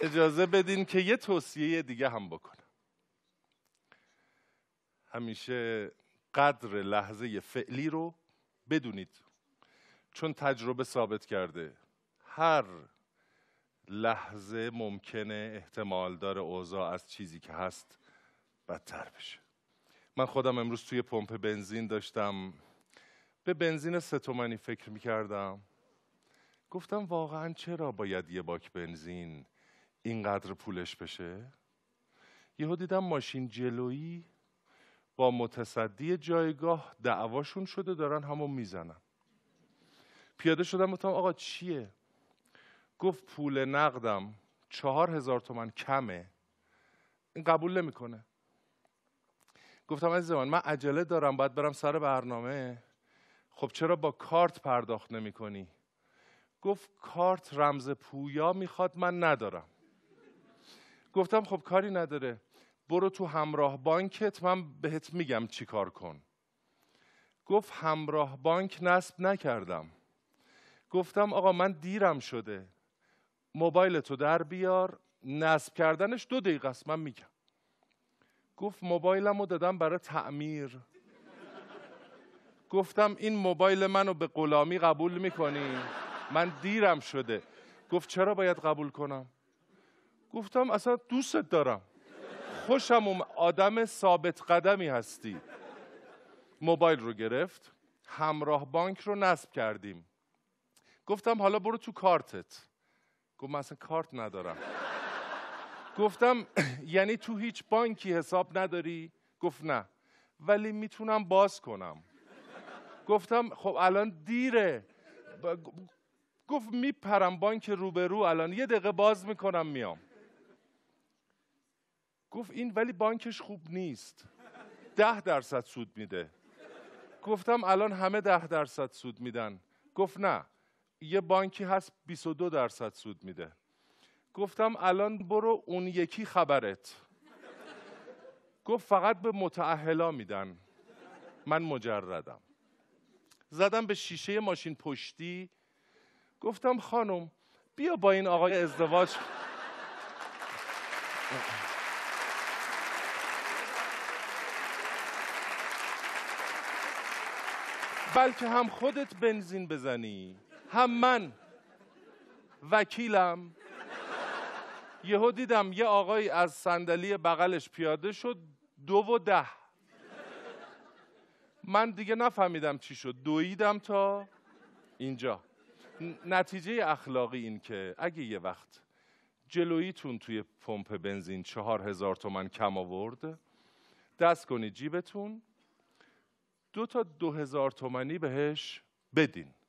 اجازه بدین که یه توصیه دیگه هم بکنم همیشه قدر لحظه فعلی رو بدونید چون تجربه ثابت کرده هر لحظه ممکنه احتمال داره اوضاع از چیزی که هست بدتر بشه من خودم امروز توی پمپ بنزین داشتم به بنزین سه فکر میکردم. گفتم واقعا چرا باید یه باک بنزین اینقدر پولش بشه یهو دیدم ماشین جلویی با متصدی جایگاه دعواشون شده دارن همون میزنن پیاده شدم گفتم آقا چیه گفت پول نقدم چهار هزار تومن کمه این قبول نمیکنه گفتم از زمان من عجله دارم باید برم سر برنامه خب چرا با کارت پرداخت نمی کنی؟ گفت کارت رمز پویا میخواد من ندارم گفتم خب کاری نداره برو تو همراه بانکت من بهت میگم چی کار کن گفت همراه بانک نصب نکردم گفتم آقا من دیرم شده موبایل تو در بیار نصب کردنش دو دقیقه است من میگم گفت موبایلم رو دادم برای تعمیر گفتم این موبایل منو به غلامی قبول میکنی من دیرم شده گفت چرا باید قبول کنم گفتم اصلا دوستت دارم خوشم آدم ثابت قدمی هستی موبایل رو گرفت همراه بانک رو نصب کردیم گفتم حالا برو تو کارتت گفت من اصلا کارت ندارم گفتم یعنی تو هیچ بانکی حساب نداری؟ گفت نه ولی میتونم باز کنم گفتم خب الان دیره گفت میپرم بانک روبرو الان یه دقیقه باز میکنم میام گفت این ولی بانکش خوب نیست ده درصد سود میده گفتم الان همه ده درصد سود میدن گفت نه یه بانکی هست 22 درصد سود میده گفتم الان برو اون یکی خبرت گفت فقط به متعهلا میدن من مجردم زدم به شیشه ماشین پشتی گفتم خانم بیا با این آقای ازدواج بلکه هم خودت بنزین بزنی هم من وکیلم یهو دیدم یه آقایی از صندلی بغلش پیاده شد دو و ده من دیگه نفهمیدم چی شد دویدم تا اینجا نتیجه اخلاقی این که اگه یه وقت جلویتون توی پمپ بنزین چهار هزار تومن کم آورد دست کنید جیبتون دو تا دو هزار تومنی بهش بدین